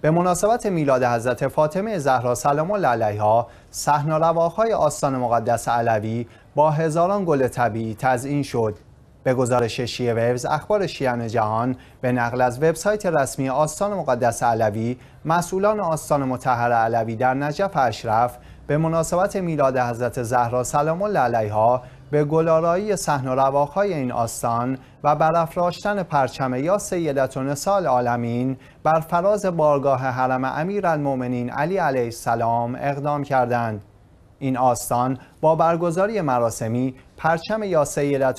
به مناسبت میلاد حضرت فاطمه زهرا سلام الله علیها های آستان مقدس علوی با هزاران گل طبیعی تزئین شد به گزارش شیعه ویوز اخبار شیعان جهان به نقل از وبسایت رسمی آستان مقدس علوی مسئولان آستان متحر علوی در نجف اشرف به مناسبت میلاد حضرت زهرا سلام الله علیها به گلارایی صحن و رواخهای این آستان و برافراشتن پرچم یا و سال عالمین بر فراز بارگاه حرم امیرالمؤمنین علی علیه السلام اقدام کردند این آستان با برگزاری مراسمی پرچم یا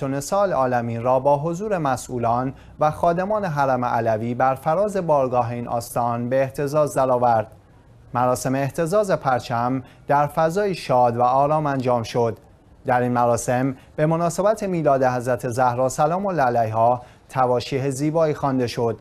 و سال عالمین را با حضور مسئولان و خادمان حرم علوی بر فراز بارگاه این آستان به احتزاز درآورد مراسم احتزاز پرچم در فضای شاد و آرام انجام شد در این مراسم به مناسبت میلاد حضرت زهرا سلام و علیها تواشیه زیبایی خوانده شد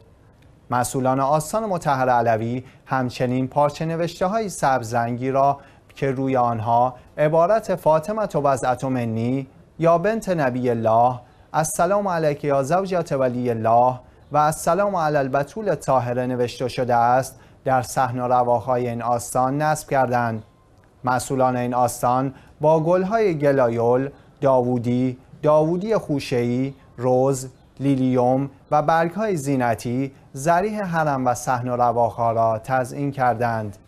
مسئولان آستان متحر علوی همچنین پارچه نوشته های سبزنگی را که روی آنها عبارت فاطمه تو وزعت منی یا بنت نبی الله السلام علیک یا زوجات ولی الله و السلام علی البتول طاهره نوشته شده است در صحن و رواهای این آستان نصب کردند مسئولان این آستان با گلهای گلایول، داوودی، داوودی داوودی خوشهی روز، لیلیوم و برگهای زینتی زریح حرم و صحن و رواها را تزئین کردند.